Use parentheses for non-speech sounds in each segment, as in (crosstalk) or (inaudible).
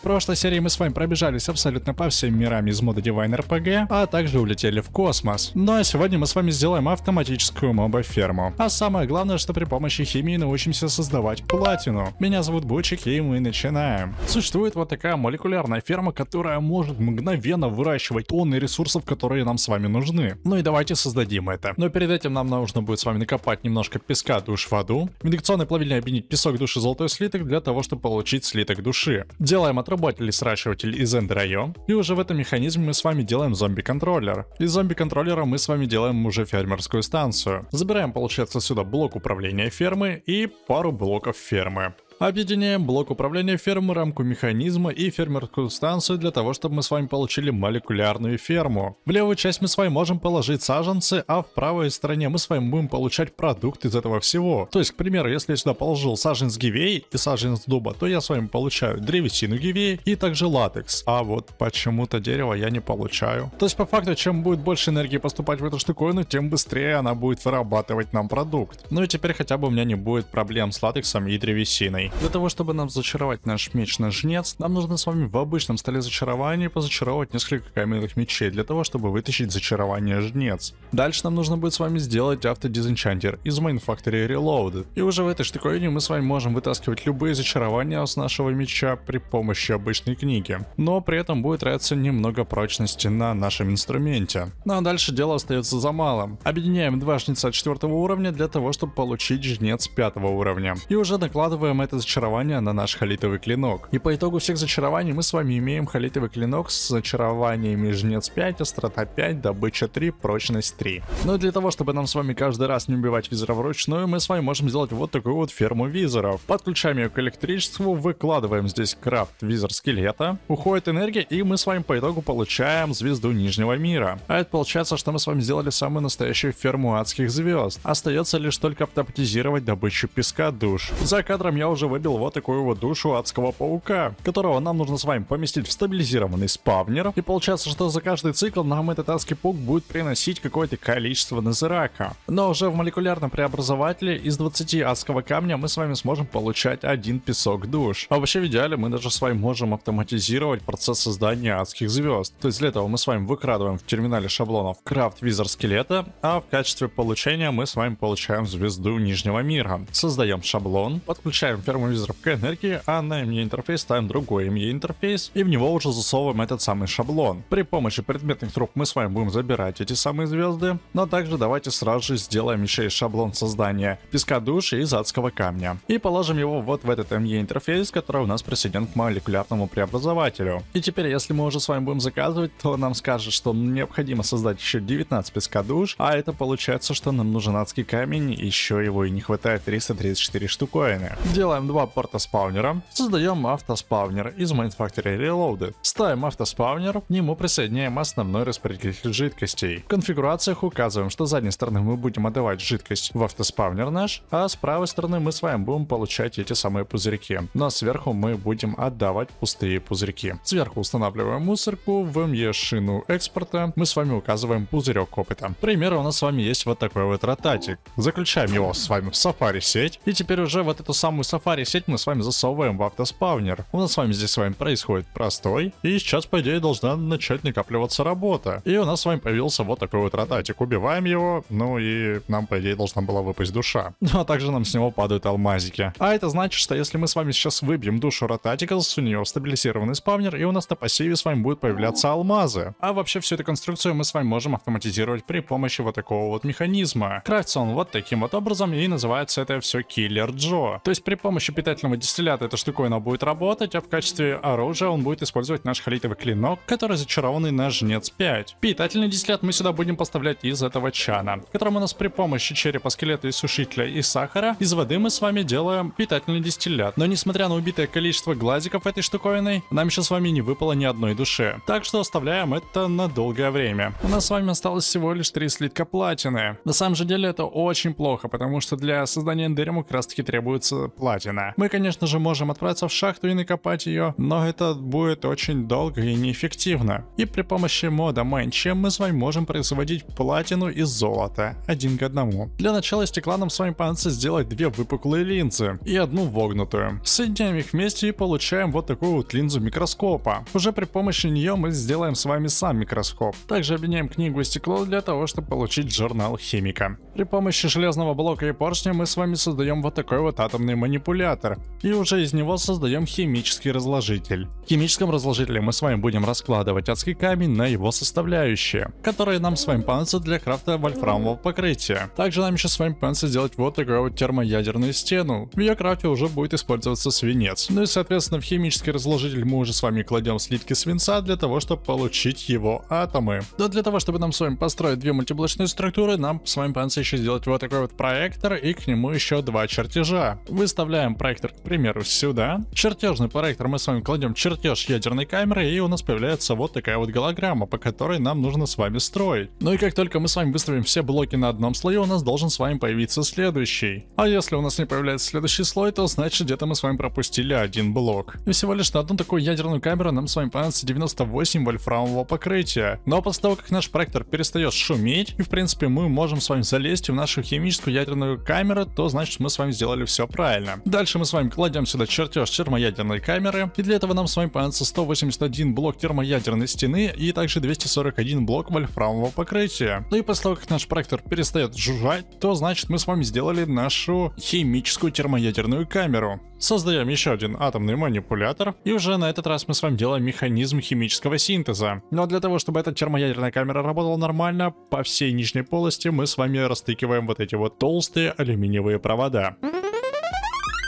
В прошлой серии мы с вами пробежались абсолютно по всем мирам из мода Divine RPG, а также улетели в космос. Ну а сегодня мы с вами сделаем автоматическую мобоферму. А самое главное, что при помощи химии научимся создавать платину. Меня зовут Бучик и мы начинаем. Существует вот такая молекулярная ферма, которая может мгновенно выращивать тонны ресурсов, которые нам с вами нужны. Ну и давайте создадим это. Но перед этим нам нужно будет с вами накопать немножко песка душ воду, аду, в индукционной плавильне объединить песок души золотой слиток для того, чтобы получить слиток души. Делаем от отрабатывали сращиватель из эндерайо, и уже в этом механизме мы с вами делаем зомби-контроллер. Из зомби-контроллера мы с вами делаем уже фермерскую станцию. Забираем, получается, сюда блок управления фермы и пару блоков фермы. Объединяем блок управления фермы, рамку механизма и фермерскую станцию для того, чтобы мы с вами получили молекулярную ферму. В левую часть мы с вами можем положить саженцы, а в правой стороне мы с вами будем получать продукт из этого всего. То есть, к примеру, если я сюда положил саженец гивей и саженец дуба, то я с вами получаю древесину гивей и также латекс. А вот почему-то дерево я не получаю. То есть, по факту, чем будет больше энергии поступать в эту штуковину, тем быстрее она будет вырабатывать нам продукт. Ну и теперь хотя бы у меня не будет проблем с латексом и древесиной. Для того, чтобы нам зачаровать наш меч ножнец, нам нужно с вами в обычном столе зачарования позачаровать несколько каменных мечей, для того, чтобы вытащить зачарование жнец. Дальше нам нужно будет с вами сделать автодизенчантер из Main Factory Reloaded. И уже в этой штуковине мы с вами можем вытаскивать любые зачарования с нашего меча при помощи обычной книги. Но при этом будет тратиться немного прочности на нашем инструменте. Ну а дальше дело остается за малым. Объединяем два жнеца 4 уровня для того, чтобы получить жнец 5 уровня. И уже накладываем это зачарования на наш халитовый клинок. И по итогу всех зачарований мы с вами имеем халитовый клинок с зачарованиями жнец 5, острота 5, добыча 3, прочность 3. Но для того, чтобы нам с вами каждый раз не убивать визора вручную, мы с вами можем сделать вот такую вот ферму визоров. Подключаем ее к электричеству, выкладываем здесь крафт визор скелета, уходит энергия и мы с вами по итогу получаем звезду Нижнего мира. А это получается, что мы с вами сделали самую настоящую ферму адских звезд. Остается лишь только автоматизировать добычу песка душ. За кадром я уже выбил вот такую вот душу адского паука, которого нам нужно с вами поместить в стабилизированный спавнер. И получается, что за каждый цикл нам этот адский паук будет приносить какое-то количество назирака. Но уже в молекулярном преобразователе из 20 адского камня мы с вами сможем получать один песок душ. А вообще в идеале мы даже с вами можем автоматизировать процесс создания адских звезд. То есть для этого мы с вами выкрадываем в терминале шаблонов крафт визор скелета, а в качестве получения мы с вами получаем звезду нижнего мира. Создаем шаблон, подключаем первому визору KNRG, а на ME интерфейс ставим другой ME интерфейс, и в него уже засовываем этот самый шаблон. При помощи предметных труб мы с вами будем забирать эти самые звезды, но также давайте сразу же сделаем еще и шаблон создания песка души из адского камня. И положим его вот в этот ME интерфейс, который у нас присоединен к молекулярному преобразователю. И теперь, если мы уже с вами будем заказывать, то нам скажет, что необходимо создать еще 19 песка душ, а это получается, что нам нужен адский камень, еще его и не хватает 334 штуковины. Делаем Выбираем два порта спаунера, создаем автоспаунер из Mindfactory Reloaded. Ставим автоспаунер, к нему присоединяем основной распределитель жидкостей. В конфигурациях указываем, что с задней стороны мы будем отдавать жидкость в автоспаунер наш, а с правой стороны мы с вами будем получать эти самые пузырьки. Но сверху мы будем отдавать пустые пузырьки. Сверху устанавливаем мусорку, в МЕ шину экспорта мы с вами указываем пузырек опыта. Пример у нас с вами есть вот такой вот ротатик. Заключаем его с вами в Safari сеть и теперь уже вот эту самую Safari Safari сеть мы с вами засовываем в автоспавнер. У нас с вами здесь с вами происходит простой, и сейчас, по идее, должна начать накапливаться работа. И у нас с вами появился вот такой вот ротатик. Убиваем его, ну и нам, по идее, должна была выпасть душа. (laughs) Ну а также нам с него падают алмазики. А это значит, что если мы с вами сейчас выбьем душу ротатика, засунем у в стабилизированный спавнер, и у нас на пассиве с вами будут появляться алмазы. А вообще всю эту конструкцию мы с вами можем автоматизировать при помощи вот такого вот механизма. Крафтится он вот таким вот образом, и называется это все Киллер Джо. То есть при помощи помощью питательного дистиллята эта штуковина будет работать, а в качестве оружия он будет использовать наш халитовый клинок, который зачарованный на жнец 5. Питательный дистиллят мы сюда будем поставлять из этого чана, которым у нас при помощи черепа, скелета и сушителя и сахара из воды мы с вами делаем питательный дистиллят. Но несмотря на убитое количество глазиков этой штуковиной, нам еще с вами не выпало ни одной души. Так что оставляем это на долгое время. У нас с вами осталось всего лишь 3 слитка платины. На самом же деле это очень плохо, потому что для создания эндерема как раз таки требуется платина найдена. Мы, конечно же, можем отправиться в шахту и накопать ее, но это будет очень долго и неэффективно. И при помощи мода Майнчем мы с вами можем производить платину из золота, один к одному. Для начала стекла нам с вами понадобится сделать две выпуклые линзы и одну вогнутую. Соединяем их вместе и получаем вот такую вот линзу микроскопа. Уже при помощи нее мы сделаем с вами сам микроскоп. Также обвиняем книгу и стекло для того, чтобы получить журнал химика. При помощи железного блока и поршня мы с вами создаем вот такой вот атомный манипулятор аккумулятор, и уже из него создаем химический разложитель. В химическом разложителе мы с вами будем раскладывать адский камень на его составляющие, которые нам с вами понадобятся для крафта вольфрамового покрытия. Также нам еще с вами понадобится сделать вот такую вот термоядерную стену. В ее крафте уже будет использоваться свинец. Ну и соответственно в химический разложитель мы уже с вами кладем слитки свинца для того, чтобы получить его атомы. Но для того, чтобы нам с вами построить две мультиблочные структуры, нам с вами понадобится еще сделать вот такой вот проектор и к нему еще два чертежа. Выставляем вставляем проектор, к примеру, сюда. Чертежный проектор мы с вами кладем чертеж ядерной камеры, и у нас появляется вот такая вот голограмма, по которой нам нужно с вами строить. Ну и как только мы с вами выставим все блоки на одном слое, у нас должен с вами появиться следующий. А если у нас не появляется следующий слой, то значит где-то мы с вами пропустили один блок. И всего лишь на одну такую ядерную камеру нам с вами понадобится 98 вольфрамового покрытия. Но после того, как наш проектор перестает шуметь, и в принципе мы можем с вами залезть в нашу химическую ядерную камеру, то значит мы с вами сделали все правильно. Да, Дальше мы с вами кладем сюда чертеж термоядерной камеры. И для этого нам с вами понадобится 181 блок термоядерной стены и также 241 блок вольфрамового покрытия. Ну и после того, как наш проектор перестает жужжать, то значит мы с вами сделали нашу химическую термоядерную камеру. Создаем еще один атомный манипулятор. И уже на этот раз мы с вами делаем механизм химического синтеза. Но для того, чтобы эта термоядерная камера работала нормально, по всей нижней полости мы с вами растыкиваем вот эти вот толстые алюминиевые провода.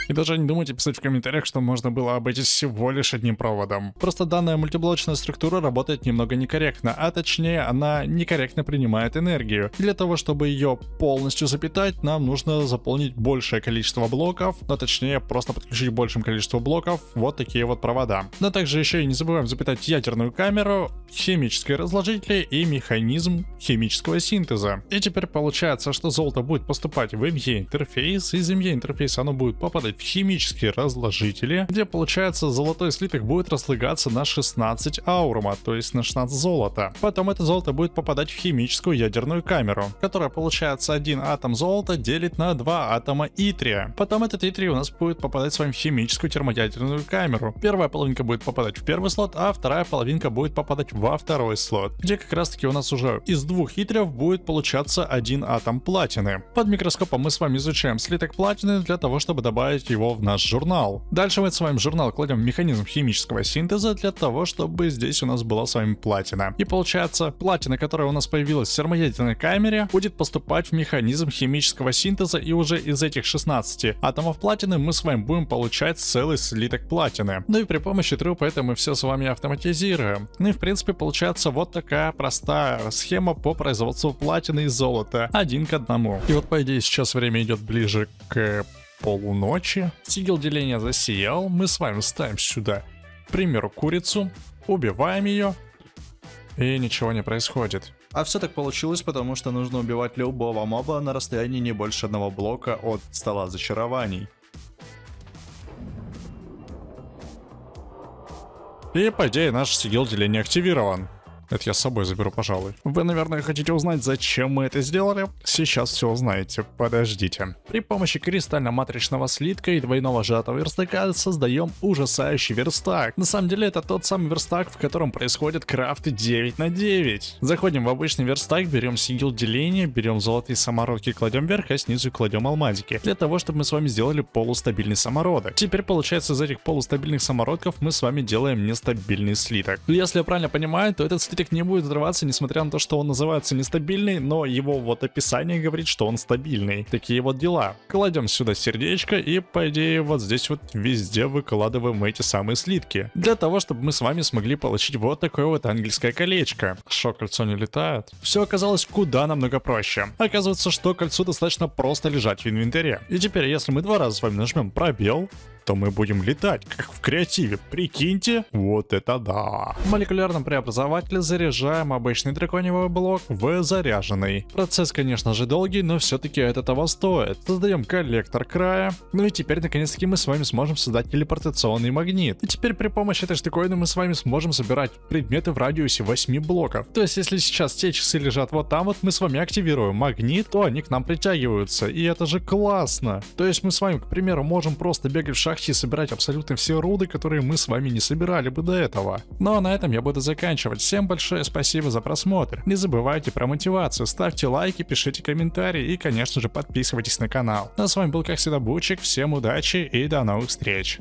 И даже не думайте писать в комментариях, что можно было обойтись всего лишь одним проводом. Просто данная мультиблочная структура работает немного некорректно, а точнее она некорректно принимает энергию. И для того, чтобы ее полностью запитать, нам нужно заполнить большее количество блоков, а точнее просто подключить большим количество блоков вот такие вот провода. Но также еще и не забываем запитать ядерную камеру, химические разложители и механизм химического синтеза. И теперь получается, что золото будет поступать в ME интерфейс, из ME интерфейса оно будет попадать химические разложители, где получается золотой слиток будет разлагаться на 16 аурума, то есть на 16 золота. Потом это золото будет попадать в химическую ядерную камеру, которая получается один атом золота делит на два атома итрия. Потом этот итрий у нас будет попадать с вами в химическую термоядерную камеру. Первая половинка будет попадать в первый слот, а вторая половинка будет попадать во второй слот, где как раз таки у нас уже из двух итриев будет получаться один атом платины. Под микроскопом мы с вами изучаем слиток платины для того, чтобы добавить добавить его в наш журнал. Дальше мы с вами в журнал кладем механизм химического синтеза для того, чтобы здесь у нас была с вами платина. И получается, платина, которая у нас появилась в термоядерной камере, будет поступать в механизм химического синтеза и уже из этих 16 атомов платины мы с вами будем получать целый слиток платины. Ну и при помощи трупа это мы все с вами автоматизируем. Ну и в принципе получается вот такая простая схема по производству платины и золота один к одному. И вот по идее сейчас время идет ближе к полуночи, сигил деления засиял, мы с вами ставим сюда, к примеру, курицу, убиваем ее, и ничего не происходит. А все так получилось, потому что нужно убивать любого моба на расстоянии не больше одного блока от стола зачарований. И по идее наш сигил деления активирован. Это я с собой заберу, пожалуй. Вы, наверное, хотите узнать, зачем мы это сделали? Сейчас все узнаете, подождите. При помощи кристально-матричного слитка и двойного сжатого верстака создаем ужасающий верстак. На самом деле это тот самый верстак, в котором происходят крафты 9 на 9. Заходим в обычный верстак, берем сигил деления, берем золотые самородки, кладем вверх, а снизу кладем алмазики. Для того, чтобы мы с вами сделали полустабильный самородок. Теперь получается из этих полустабильных самородков мы с вами делаем нестабильный слиток. Если я правильно понимаю, то этот слиток Бортик не будет взрываться, несмотря на то, что он называется нестабильный, но его вот описание говорит, что он стабильный. Такие вот дела. Кладем сюда сердечко и, по идее, вот здесь вот везде выкладываем эти самые слитки. Для того, чтобы мы с вами смогли получить вот такое вот ангельское колечко. Шо, кольцо не летает? Все оказалось куда намного проще. Оказывается, что кольцу достаточно просто лежать в инвентаре. И теперь, если мы два раза с вами нажмем пробел, то мы будем летать, как в креативе, прикиньте, вот это да. В молекулярном преобразователе заряжаем обычный драконевый блок в заряженный. Процесс, конечно же, долгий, но все-таки это того стоит. Создаем коллектор края, ну и теперь наконец-таки мы с вами сможем создать телепортационный магнит. И теперь при помощи этой штуковины мы с вами сможем собирать предметы в радиусе 8 блоков. То есть, если сейчас те часы лежат вот там вот, мы с вами активируем магнит, то они к нам притягиваются, и это же классно. То есть мы с вами, к примеру, можем просто бегать в шаг и собирать абсолютно все руды, которые мы с вами не собирали бы до этого. Ну а на этом я буду заканчивать. Всем большое спасибо за просмотр. Не забывайте про мотивацию, ставьте лайки, пишите комментарии и, конечно же, подписывайтесь на канал. Ну а с вами был, как всегда, Бучик. Всем удачи и до новых встреч.